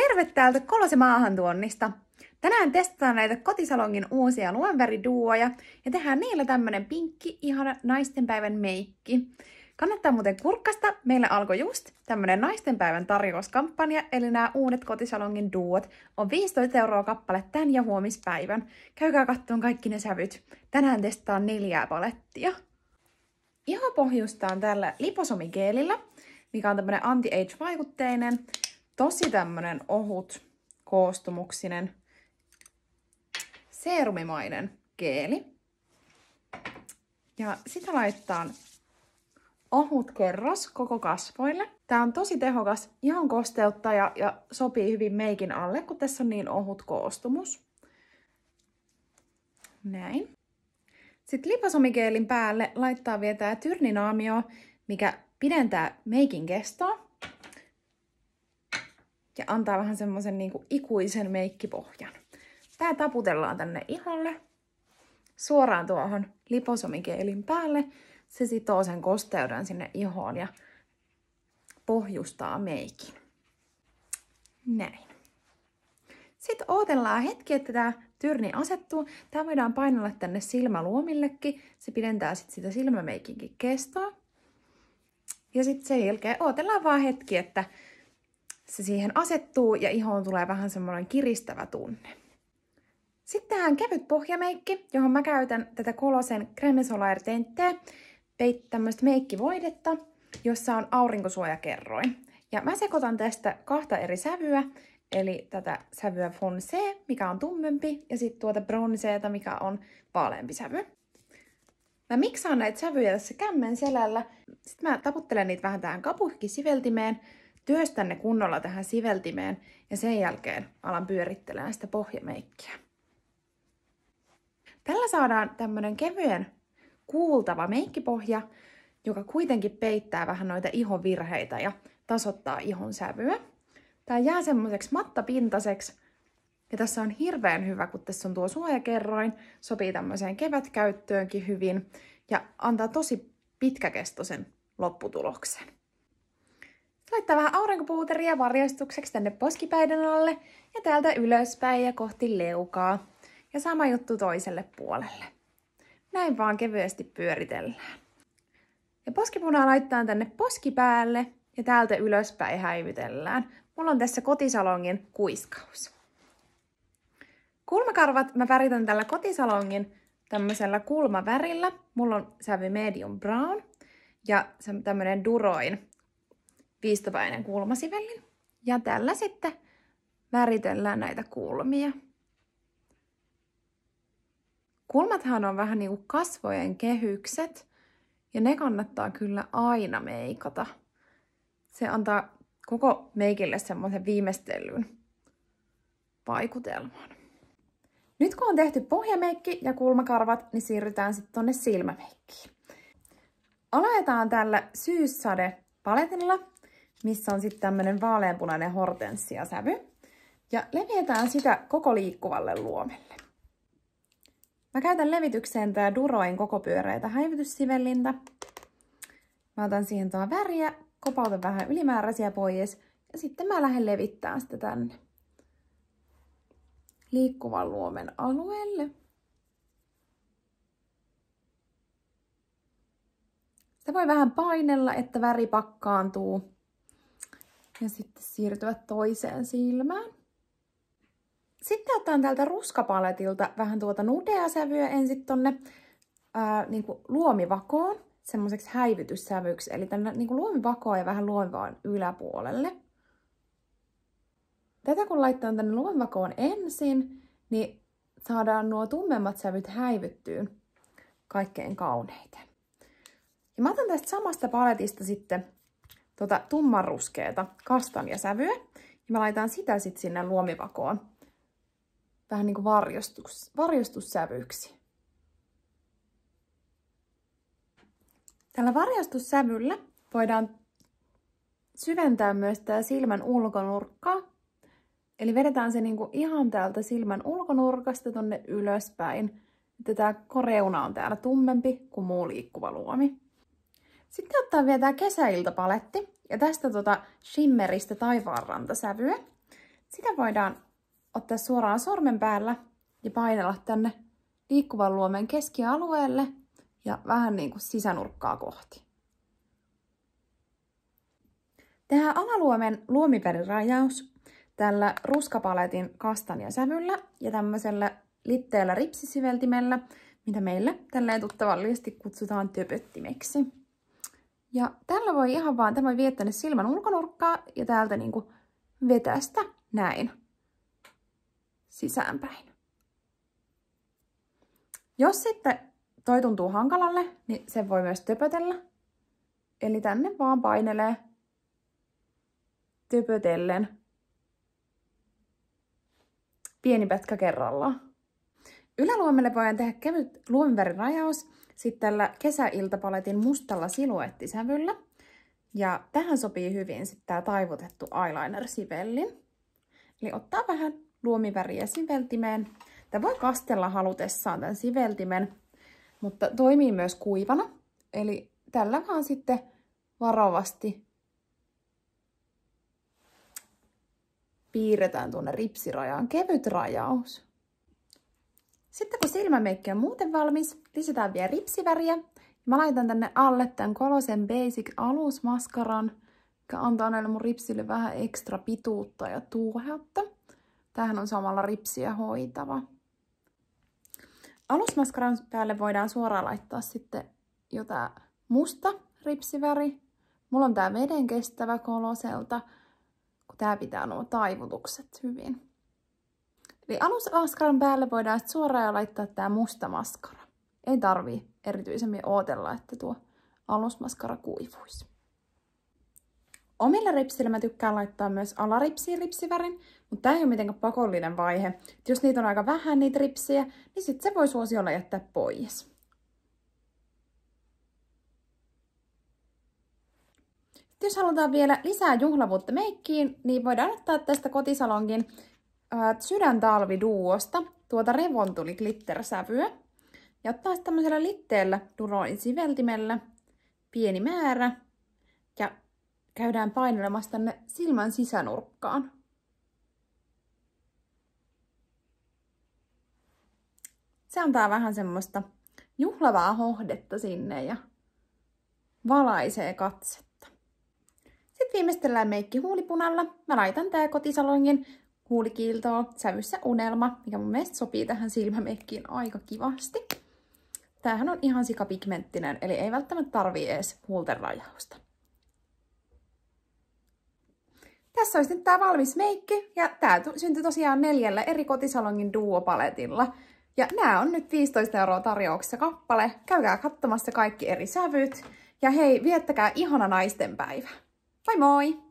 Terve täältä Kolosi maahantuonnista! Tänään testataan näitä kotisalongin uusia luonväriduoja ja tehdään niillä tämmönen pinkki, ihana naistenpäivän meikki. Kannattaa muuten kurkkasta, meillä alkoi just tämmönen naistenpäivän tarjouskampanja, eli nämä uudet kotisalongin duot on 15 euroa kappale tän ja huomispäivän. Käykää kattoon kaikki ne sävyt. Tänään testataan neljää palettia. Ihan pohjustaan tällä liposomigeelillä, mikä on tämmönen anti-age-vaikutteinen tosi tämmönen ohut koostumuksinen seerumimainen keeli. Ja sitä laitetaan ohut kerros koko kasvoille. Tää on tosi tehokas, ihan kosteuttaja ja sopii hyvin meikin alle, kun tässä on niin ohut koostumus. Näin. Sitten lipasomikeelin päälle laittaa vielä tämä tyrninaamio, mikä pidentää meikin kestoa ja antaa vähän semmoisen niin kuin ikuisen meikkipohjan. Tää taputellaan tänne iholle suoraan tuohon liposomikeelin päälle. Se sitoo sen kosteuden sinne ihoon ja pohjustaa meikin. Näin. Sitten odotellaan hetki, että tämä tyrni asettuu. Tämä voidaan painella tänne silmäluomillekin. Se pidentää sitten sitä silmämeikinkin kestoa. Ja sitten sen jälkeen odotellaan vaan hetki, että se siihen asettuu ja ihoon tulee vähän semmoinen kiristävä tunne. Sitten tähän kevyt pohjameikki, johon mä käytän tätä Kolosen Creme Solaire Tentteä, tämmöistä meikkivoidetta, jossa on aurinkosuojakerroin. Ja mä sekoitan tästä kahta eri sävyä, eli tätä sävyä Fonse, mikä on tummempi, ja sitten tuota bronzeeta, mikä on vaaleampi sävy. Mä miksaan näitä sävyjä tässä kämmen selällä, sitten mä taputtelen niitä vähän tähän kapuhkisiveltimeen, siveltimeen, ne kunnolla tähän siveltimeen ja sen jälkeen alan pyörittelemään sitä pohjameikkiä. Tällä saadaan tämmöinen kevyen kuultava meikkipohja, joka kuitenkin peittää vähän noita ihon virheitä ja tasoittaa ihon sävyä. Tämä jää semmoiseksi mattapintaseksi, ja tässä on hirveän hyvä, kun tässä on tuo suojakerroin, sopii tämmöiseen kevätkäyttöönkin hyvin ja antaa tosi pitkäkestoisen lopputuloksen. Laittaa vähän aurinkopuuteria varjostukseksi tänne poskipäiden alle ja täältä ylöspäin ja kohti leukaa. Ja sama juttu toiselle puolelle. Näin vaan kevyesti pyöritellään. Ja poskipunaa laittaa tänne poskipäälle ja täältä ylöspäin häivytellään. Mulla on tässä kotisalongin kuiskaus. Kulmakarvat mä väritän tällä kotisalongin tämmöisellä kulmavärillä. Mulla on sävy medium brown ja tämmöinen duroin viistopäinen kulmasivellin. Ja tällä sitten väritellään näitä kulmia. Kulmathan on vähän niin kuin kasvojen kehykset, ja ne kannattaa kyllä aina meikata. Se antaa koko meikille semmoisen viimeistelyn vaikutelman. Nyt kun on tehty pohjameikki ja kulmakarvat, niin siirrytään sitten tonne silmämeikkiin. Aloitetaan tällä syyssade paletilla, missä on sitten tämmöinen vaaleanpunainen hortenssia sävy. Ja levitetään sitä koko liikkuvalle luomelle. Mä käytän levitykseen tää Duroin koko pyöreitä häivytyssivellintä. Mä otan siihen tuo väriä, kopautan vähän ylimääräisiä pois ja sitten mä lähden levittämään sitä tänne liikkuvan luomen alueelle. Sitä voi vähän painella, että väri pakkaantuu. Ja sitten siirtyvät toiseen silmään. Sitten otan täältä ruskapaletilta vähän tuota nudea sävyä ensin tonne ää, niin kuin luomivakoon semmoiseksi häivytyssävyksi, eli tänne niin kuin luomivakoon ja vähän luomivaan yläpuolelle. Tätä kun laittaa tänne luomivakoon ensin, niin saadaan nuo tummemmat sävyt häivyttyyn kaikkein kauneiten. Ja mä otan tästä samasta paletista sitten tota tummanruskeeta kastanjasävyä. Ja mä laitan sitä sitten sinne luomivakoon vähän niin kuin varjostus, varjostussävyksi. Tällä varjostussävyllä voidaan syventää myös tämä silmän ulkonurkkaa. Eli vedetään se kuin niinku ihan täältä silmän ulkonurkasta tuonne ylöspäin. Että tämä koreuna on täällä tummempi kuin muu liikkuva luomi. Sitten ottaa vielä tämä kesäiltapaletti. Ja tästä tota shimmeristä taivaanrantasävyä. Sitä voidaan ottaa suoraan sormen päällä ja painella tänne liikkuvan luomen keskialueelle ja vähän niin kuin sisänurkkaa kohti. Tehdään alaluomen luomiperirajaus tällä ruskapaletin kastanjasävyllä ja tämmöisellä litteellä ripsisiveltimellä, mitä meillä tälleen tuttavallisesti kutsutaan töpöttimeksi. Ja tällä voi ihan vaan, tämä voi viettää silmän ulkonurkkaa ja täältä niinku vetästä näin sisäänpäin. Jos sitten toi tuntuu hankalalle, niin se voi myös töpötellä. Eli tänne vaan painelee töpötellen pieni pätkä kerrallaan. Yläluomelle voidaan tehdä kevyt luomivärin rajaus, sitten tällä kesäiltapaletin mustalla siluettisävyllä. Ja tähän sopii hyvin sitten tämä taivutettu eyeliner-sivelli. Eli ottaa vähän luomiväriä siveltimeen. Tämä voi kastella halutessaan tämän siveltimen, mutta toimii myös kuivana. Eli tällä vaan sitten varovasti piirretään tuonne ripsirajaan kevyt rajaus. Sitten kun silmämeikki on muuten valmis, lisätään vielä ripsiväriä. Mä laitan tänne alle tämän Kolosen Basic alusmaskaran, mikä antaa näille mun ripsille vähän ekstra pituutta ja tuuheutta. Tähän on samalla ripsiä hoitava. Alusmaskaran päälle voidaan suoraan laittaa sitten tää musta ripsiväri. Mulla on tää veden kestävä Koloselta, kun tää pitää nuo taivutukset hyvin. Eli alusmaskaran päälle voidaan suoraan jo laittaa tämä musta maskara. Ei tarvi erityisemmin odotella, että tuo alusmaskara kuivuisi. Omilla ripsillä mä tykkään laittaa myös alaripsiin ripsivärin, mutta tämä ei ole mitenkään pakollinen vaihe. Et jos niitä on aika vähän niitä ripsiä, niin sitten se voi suosiolla jättää pois. Sitten jos halutaan vielä lisää juhlavuutta meikkiin, niin voidaan ottaa tästä kotisalonkin talvi duosta tuota revontuli tuli glitter-sävyä. Ja ottaa tämmöisellä litteellä duroin siveltimellä pieni määrä ja käydään painelemassa tänne silmän sisänurkkaan. Se antaa vähän semmoista juhlavaa hohdetta sinne ja valaisee katsetta. Sitten viimeistellään meikki huulipunalla. Mä laitan tää kotisalongin huulikiiltoa sävyssä Unelma, mikä mun mielestä sopii tähän silmämekkiin aika kivasti. Tämähän on ihan sikapigmenttinen, eli ei välttämättä tarvii edes huulten rajausta. Tässä olisi nyt tämä valmis meikki, ja tämä syntyi tosiaan neljällä eri kotisalongin duopaletilla. Ja nämä on nyt 15 euroa tarjouksessa kappale. Käykää katsomassa kaikki eri sävyt. Ja hei, viettäkää ihana naistenpäivä. Moi moi!